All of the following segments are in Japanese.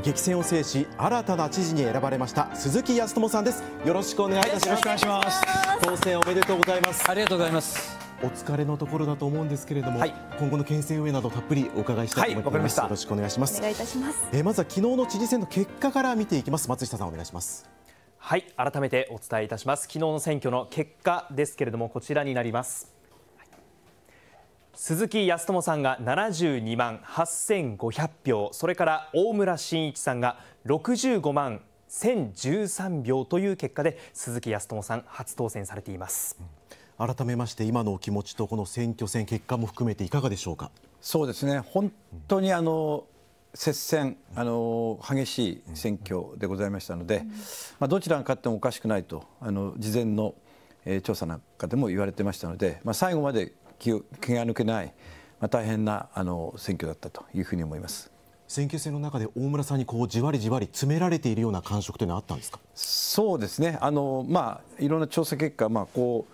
激戦を制し新たな知事に選ばれました鈴木康友さんですよろしくお願いいたしますよろしくお願いします当選おめでとうございますありがとうございますお疲れのところだと思うんですけれども、はい、今後の県政運営などたっぷりお伺いしたいと思います、はい、よろしくお願いしますお願いいたしますえまずは昨日の知事選の結果から見ていきます松下さんお願いしますはい改めてお伝えいたします昨日の選挙の結果ですけれどもこちらになります鈴木康友さんが72万8500票それから大村真一さんが65万1013票という結果で鈴木康友さん初当選されています、うん、改めまして今のお気持ちとこの選挙戦結果も含めていかがでしょうかそうですね本当にあの、接戦あの激しい選挙でございましたので、まあ、どちらが勝ってもおかしくないとあの事前の、えー、調査なんかでも言われてましたので、まあ、最後まで気気が抜けない、まあ、大変なあの選挙だったというふうに思います。選挙戦の中で大村さんにこうじわりじわり詰められているような感触というのはあったんですかそうですねあの、まあ、いろんな調査結果、まあ、こ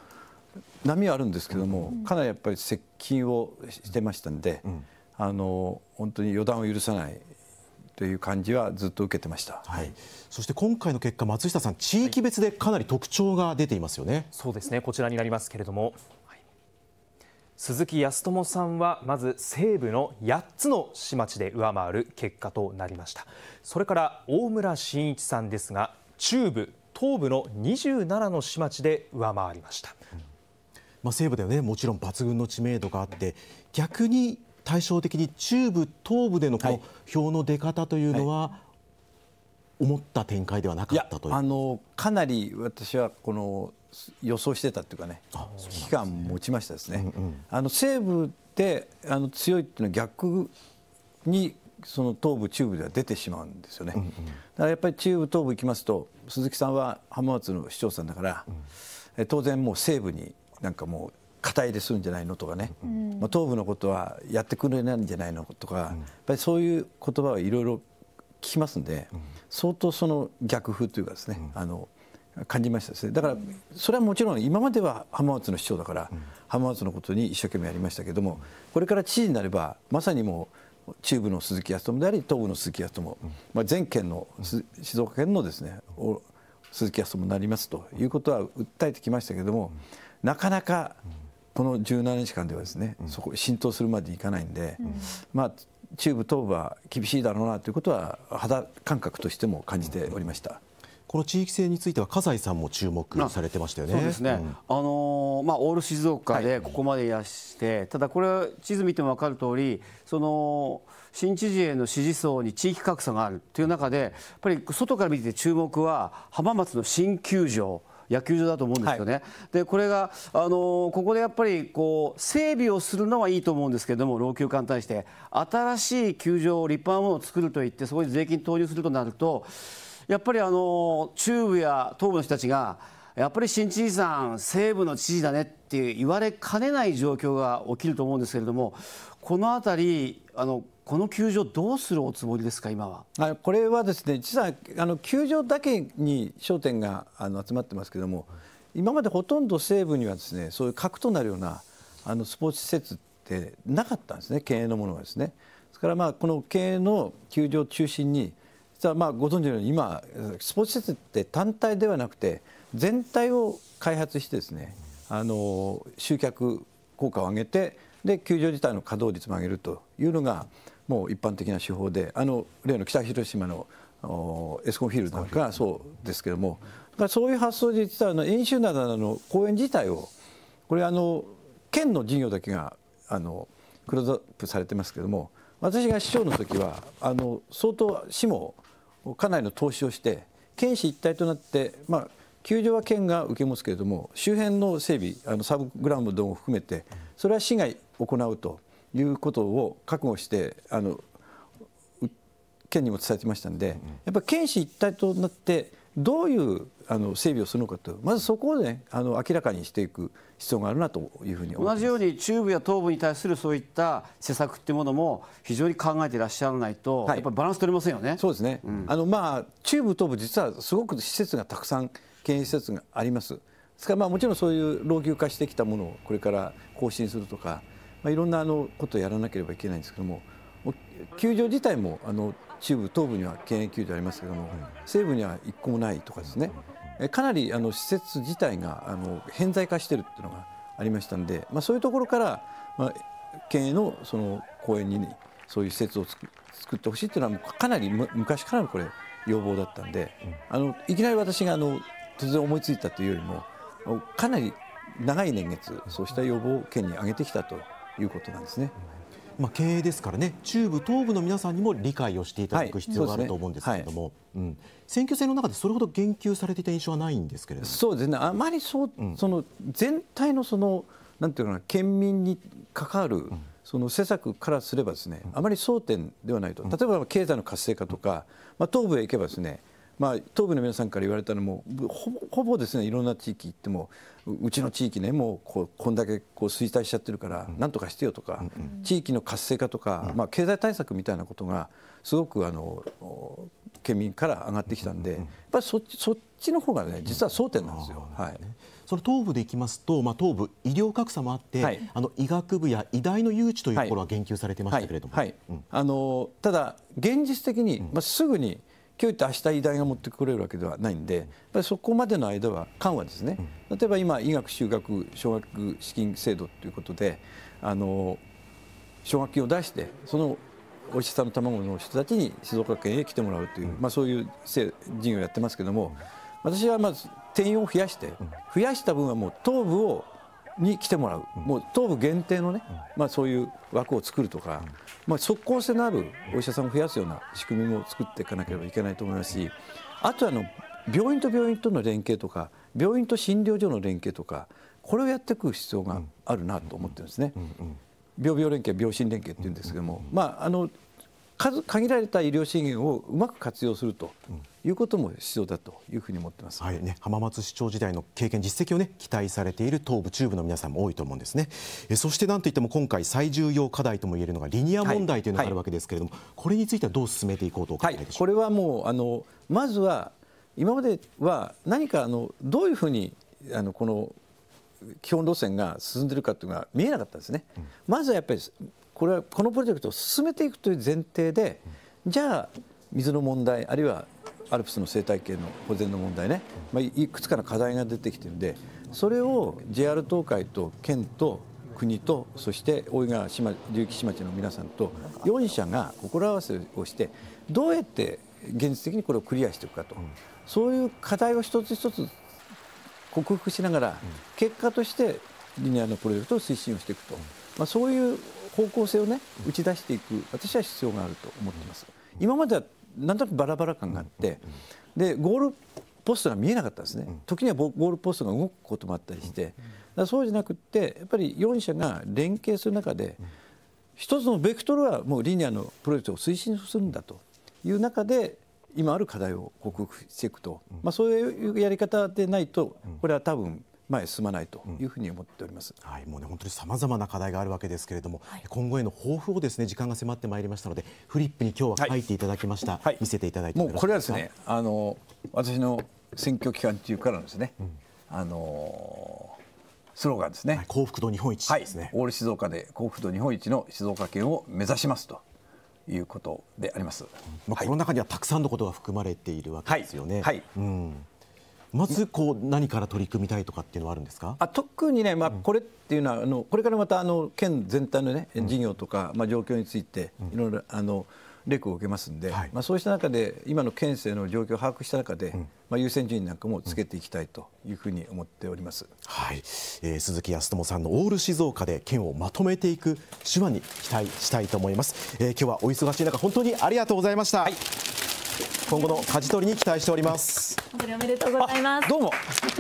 う波はあるんですけども、うん、かなりやっぱり接近をしてましたんで、うん、あの本当に予断を許さないという感じはずっと受けてました、はい、そして今回の結果松下さん地域別でかなり特徴が出ていますよね、はい、そうですねこちらになりますけれども鈴木康友さんはまず西部の8つの市町で上回る結果となりましたそれから大村真一さんですが中部東部の27の市町で上回りました、まあ、西部ではねもちろん抜群の知名度があって逆に対照的に中部東部でのこの票の出方というのは、はいはい思った展開ではなかったというあのかなり私はこの予想してたっていうかね、ね、期間持ちましたですね、うんうん、あの西部であの強いっていうのは逆にその東部、中部では出てしまうんですよね、うんうん、だからやっぱり中部、東部行きますと鈴木さんは浜松の市長さんだから、うん、当然、もう西部になんかもう肩入れするんじゃないのとかね、うん、まあ、東部のことはやってくれないんじゃないのとか、うん、やっぱりそういう言葉はいろいろきますんで、相当その逆風というかですね、あの感じましたですねだからそれはもちろん今までは浜松の市長だから、浜松のことに一生懸命やりましたけどもこれから知事になればまさにもう中部の鈴木康友であり東部の鈴木康友、まあ、全県の、静岡県のですね鈴木康友になりますということは訴えてきましたけども、なかなかこの17日間ではですね、そこ浸透するまでいかないんで、まあ中部東部は厳しいだろうなということは肌感覚としても感じておりました。この地域性については葛西さんも注目されてましたよね。あのまあオール静岡でここまでいらして、はい、ただこれ地図見ても分かる通り、その新知事への支持層に地域格差があるという中で、やっぱり外から見て注目は浜松の新球場。野球場だと思うんですよね。はい、でこれが、あのー、ここでやっぱりこう整備をするのはいいと思うんですけども老朽化に対して新しい球場を立派なものを作るといってそこに税金投入するとなるとやっぱり、あのー、中部や東部の人たちがやっぱり新知事さん西部の知事だねって言われかねない状況が起きると思うんですけれどもこの辺りあのこの球場、どうするおつもりですか、今はあこれはですね、実はあの球場だけに焦点があの集まってますけども、今までほとんど西部にはですねそういう核となるようなあのスポーツ施設ってなかったんですね、経営のものはですね。ですから、まあ、この経営の球場を中心に、実はまあご存知のように、今、スポーツ施設って単体ではなくて、全体を開発してですね、あの集客効果を上げて、で球場自体の稼働率も上げるというのが、もう一般的な手法であの例の北広島のエスコンフィールドかがそうですけどもそういう発想で実はあの演習灘の公園自体をこれあの県の事業だけがあのクローズアップされてますけども私が市長の時はあの相当市もかなりの投資をして県市一体となってまあ球場は県が受け持つけれども周辺の整備あのサブグラウンドも含めてそれは市が行うということを覚悟してあの県にも伝えてましたんで、やっぱり県市一体となってどういうあの整備をするのかとまずそこを、ね、あの明らかにしていく必要があるなというふうに思同じように中部や東部に対するそういった施策というものも非常に考えていらっしゃらないと、はい、やっぱりバランス取れませんよね。そうですね、うん、あのまあ、中部東部実はすごく施設がたくさん県営施設があります。ですからまあもちろんそういう老朽化してきたものをこれから更新するとかまあ、いろんなあのことをやらなければいけないんですけども球場自体もあの中部東部には県営球場ありますけども、西部には1個もないとかですね、うかなりあの施設自体があの偏在化しているというのがありましたんで、まあ、そういうところから、まあ、県営のその公園に、ね、そういう施設を作ってほしいというのはかなり昔からのこれ要望だったんで、あのいきなり私があの突然思いついたというよりもかなり長い年月そうした要望を県に挙げてきたということなんですね。まあ、経営ですからね中部、東部の皆さんにも理解をしていただく必要があると思うんですけれども、はいねはいうん、選挙戦の中でそれほど言及されていた印象はないんですけれどもそうですね、あまりそう、その全体のそのなんていうの県民に関わる、その施策からすればですね、あまり争点ではないと、例えば経済の活性化とか、まあ、東部へ行けばですねまあ、東部の皆さんから言われたのもほぼですねいろんな地域行ってもうちの地域ねもうこうこんだけこう衰退しちゃってるからなんとかしてよとか、うん、地域の活性化とか、うん、まあ、経済対策みたいなことがすごくあの県民から上がってきたんで、やっぱりそっちそっちの方がね実は争点なんですよ。はい、その東部でいきますと、まあ、東部、医療格差もあって、はい、あの医学部や医大の誘致というところは言及されてましたけれども、あのただ、現実的に、まあ、すぐに今日言って明日医大が持ってくれるわけではないんでやっぱりそこまでの間は緩和ですね、例えば今医学就学奨学資金制度ということであの奨学金を出してそのお医者さんの卵の人たちに静岡県へ来てもらうという、まあ、そういう事業をやってますけども私はまず転用を増やして増やした分はもう頭部をに来てもらう、もう東部限定のね、まあ、そういう枠を作るとか、まあ、即効性のあるお医者さんを増やすような仕組みも作っていかなければいけないと思いますしあとはあの病院と病院との連携とか病院と診療所の連携とかこれをやっていく必要があるなと思ってるんですね。病病連携、病診連携って言うんですけども、まあ、あの数限られた医療資源をうまく活用するということも必要だというふうに思ってます、はいね、浜松市長時代の経験実績を、ね、期待されている東部中部の皆さんも多いと思うんですねえそしてなんといっても今回最重要課題ともいえるのがリニア問題というのがあるわけですけれども、はいはい、これについてはどう進めていこうとお考えでしょうか、はい、これはもうあのまずは今までは何かあのどういうふうにあのこの基本路線が進んでいるかというのが見えなかったんですね、うん、まずはやっぱりこれはこのプロジェクトを進めていくという前提でじゃあ水の問題あるいはアルプスの生態系の保全の問題ね、まあ、いくつかの課題が出てきてるんでそれを JR 東海と県と国とそして大井川島竜城市町の皆さんと4社が心合わせをしてどうやって現実的にこれをクリアしていくかと、そういう課題を一つ一つ克服しながら、結果としてリニアのプロジェクトを推進をしていくと、まあ、そういう方向性をね打ち出していく私は必要があると思っています。今まではなんとなくバラバラ感があってでゴールポストが見えなかったですね、時にはゴールポストが動くこともあったりして、だそうじゃなくってやっぱり4社が連携する中で、一つのベクトルはもうリニアのプロジェクトを推進するんだという中で今ある課題を克服していくと、まあ、そういうやり方でないとこれは多分前進まないというふうに思っております、うん、はい、もうね本当にさまざまな課題があるわけですけれども、はい、今後への抱負をですね時間が迫ってまいりましたのでフリップに今日は書いていただきました、はい見せていただいてもうこれはですねあの私の選挙期間中からですね、うん、あのスローガンですね、幸福度日本一ですね、オール静岡で幸福度日本一の静岡県を目指しますということであります、まあ、この中にはたくさんのことが含まれているわけですよね。はい、うんまずこう何から取り組みたいとかっていうのはあるんですかあ特にね、まあ、これっていうのは、あのこれからまたあの県全体の、ね、事業とか、まあ、状況についていろいろあのレクを受けますんで、はい、まあ、そうした中で今の県政の状況を把握した中で、うん、まあ、優先順位なんかもつけていきたいというふうに思っております、はいえー、鈴木康友さんの「オール静岡」で県をまとめていく手話に期待したいと思います、えー、今日はお忙しい中本当にありがとうございました、はい今後の舵取りに期待しております本当におめでとうございますどうも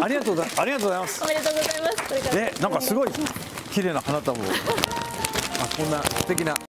ありがとうございますありがとうございますおめでとうございますねなんかすごい綺麗な花束をあこんな素敵な